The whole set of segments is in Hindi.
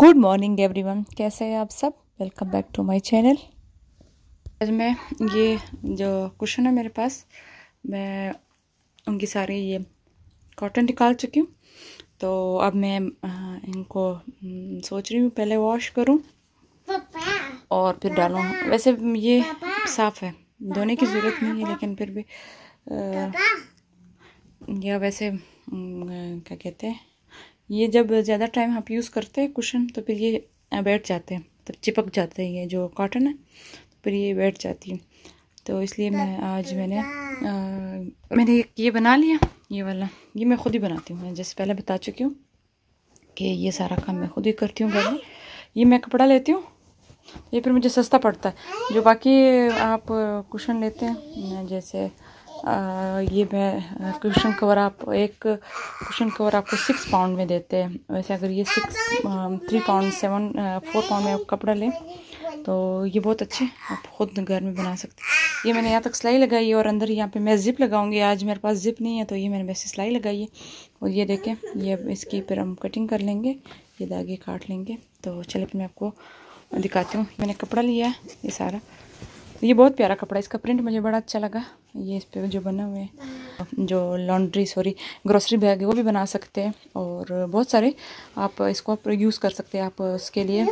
गुड मॉर्निंग एवरीवन कैसे हैं आप सब welcome back to my channel आज मैं ये जो क्वेश्चन है मेरे पास मैं उनकी सारी ये कॉटन निकाल चुकी हूँ तो अब मैं इनको सोच रही हूँ पहले वॉश करूँ और फिर डालूँ वैसे ये साफ़ है धोने की ज़रूरत नहीं है लेकिन फिर भी आ, या वैसे क्या कहते हैं ये जब ज़्यादा टाइम आप यूज़ करते हैं कुशन तो फिर ये बैठ जाते हैं तो चिपक जाते हैं ये जो कॉटन है तो फिर ये बैठ जाती है तो इसलिए मैं आज मैंने आ, मैंने ये बना लिया ये वाला ये मैं खुद ही बनाती हूँ जैसे पहले बता चुकी हूँ कि ये सारा काम मैं खुद ही करती हूँ घर ये मैं कपड़ा लेती हूँ ये फिर मुझे सस्ता पड़ता है जो बाकी आप कुशन लेते हैं जैसे ये मैं क्वेश्चन कवर आप एक क्वेश्चन कवर आपको सिक्स पाउंड में देते हैं वैसे अगर ये six three pound seven four pound में आप कपड़ा लें तो ये बहुत अच्छे आप खुद घर में बना सकते हैं ये मैंने यहाँ तक सिलाई लगाई है और अंदर यहाँ पे मैं ज़िप लगाऊंगी आज मेरे पास ज़िप नहीं है तो ये मैंने वैसे सिलाई लगाई है और ये देखें ये इसकी फिर हम कटिंग कर लेंगे ये धागे काट लेंगे तो चलिए फिर मैं आपको दिखाती हूँ मैंने कपड़ा लिया है ये सारा ये बहुत प्यारा कपड़ा इसका प्रिंट मुझे बड़ा अच्छा लगा ये इस पर जो बना हुआ है जो लॉन्ड्री सॉरी ग्रोसरी बैग है वो भी बना सकते हैं और बहुत सारे आप इसको आप यूज़ कर सकते हैं आप उसके लिए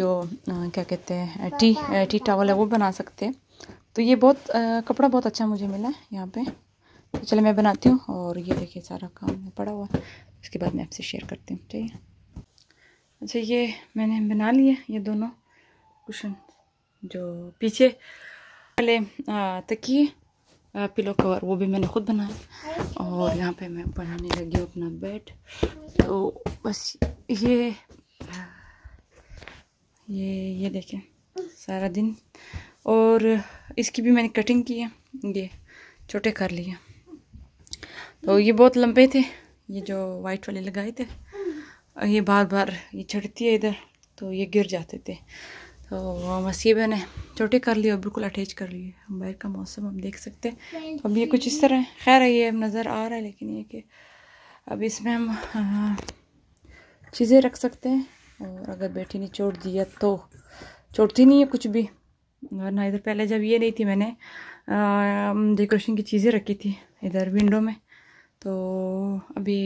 जो क्या कहते हैं टी टी टावल है वो बना सकते हैं तो ये बहुत कपड़ा बहुत अच्छा मुझे मिला है यहाँ पे तो चलिए मैं बनाती हूँ और ये देखिए सारा काम पड़ा हुआ उसके बाद मैं आपसे शेयर करती हूँ ठीक है अच्छा ये मैंने बना लिया ये दोनों कुशन जो पीछे पहले तकिए पिलो कवर वो भी मैंने खुद बनाया और यहाँ पे मैं बनाने लगी हूँ अपना बेड तो बस ये ये ये देखें सारा दिन और इसकी भी मैंने कटिंग की है ये छोटे कर लिए तो ये बहुत लंबे थे ये जो वाइट वाले लगाए थे ये बार बार ये चढ़ती है इधर तो ये गिर जाते थे तो हाँ, बस ये मैंने छोटे कर लिए और बिल्कुल अटैच कर लिए बाहर का मौसम हम देख सकते हैं अब ये कुछ इस तरह खैर है ये नज़र आ रहा है लेकिन ये कि अब इसमें हम हाँ, चीज़ें रख सकते हैं और अगर बेटी ने छोड़ दिया तो छोड़ती नहीं है कुछ भी वरना इधर पहले जब ये नहीं थी मैंने डेकोरेशन की चीज़ें रखी थी इधर विंडो में तो अभी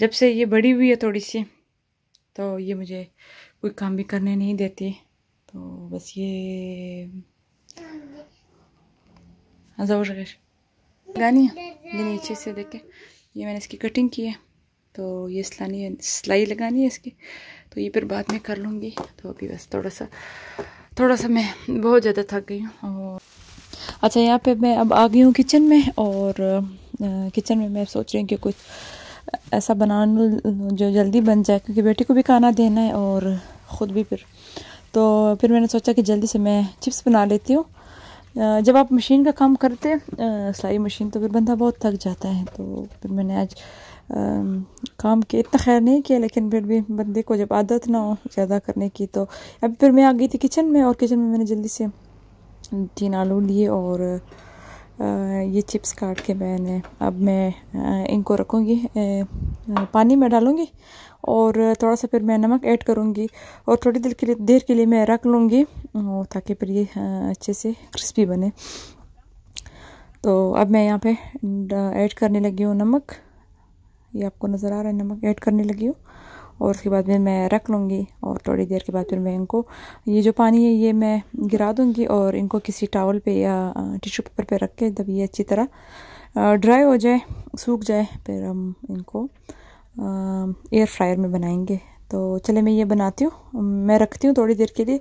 जब से ये बड़ी हुई है थोड़ी सी तो ये मुझे कोई काम भी करने नहीं देती तो बस ये हाँ, ज़ोर लगानी है ये नीचे से देखे ये मैंने इसकी कटिंग की है तो ये सिलानी है सिलाई लगानी है इसकी तो ये फिर बाद में कर लूँगी तो अभी बस थोड़ा सा थोड़ा सा मैं बहुत ज़्यादा थक गई हूँ और अच्छा यहाँ पे मैं अब आ गई हूँ किचन में और किचन में मैं सोच रही हूँ कि कुछ ऐसा बनाना जो जल्दी बन जाए क्योंकि बेटी को भी खाना देना है और ख़ुद भी फिर तो फिर मैंने सोचा कि जल्दी से मैं चिप्स बना लेती हूँ जब आप मशीन का काम करते हैं सिलाई मशीन तो फिर बंदा बहुत थक जाता है तो फिर मैंने आज आ, काम के इतना खैर नहीं किया लेकिन फिर भी बंदे को जब आदत ना हो ज़्यादा करने की तो अब फिर मैं आ गई थी किचन में और किचन में मैंने जल्दी से तीन आलू लिए और ये चिप्स काट के मैंने अब मैं इनको रखूँगी पानी में डालूँगी और थोड़ा सा फिर मैं नमक ऐड करूँगी और थोड़ी देर के लिए देर के लिए मैं रख लूँगी ताकि फिर ये अच्छे से क्रिस्पी बने तो अब मैं यहाँ पे ऐड करने लगी हूँ नमक ये आपको नज़र आ रहा है नमक ऐड करने लगी हूँ और उसके बाद में मैं रख लूँगी और थोड़ी देर के बाद फिर मैं इनको ये जो पानी है ये मैं गिरा दूँगी और इनको किसी टावल पे या टिशू पेपर पे रख के जब ये अच्छी तरह ड्राई हो जाए सूख जाए फिर हम इनको एयर फ्रायर में बनाएंगे तो चले मैं ये बनाती हूँ मैं रखती हूँ थोड़ी देर के लिए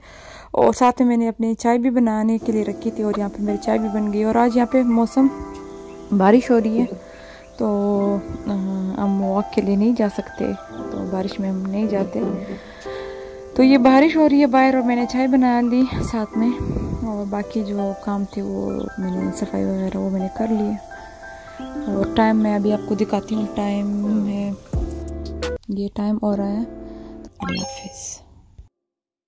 और साथ में मैंने अपनी चाय भी बनाने के लिए रखी थी और यहाँ पे मेरी चाय भी बन गई और आज यहाँ पे मौसम बारिश हो रही है तो हम वॉक के लिए नहीं जा सकते बारिश में हम नहीं जाते तो ये बारिश हो रही है बाहर और मैंने चाय बना ली साथ में और बाकी जो काम थे वो मैंने सफाई वगैरह वो मैंने कर लिए और टाइम मैं अभी आपको दिखाती हूँ टाइम है ये टाइम हो रहा है अल्लाह हाफिज़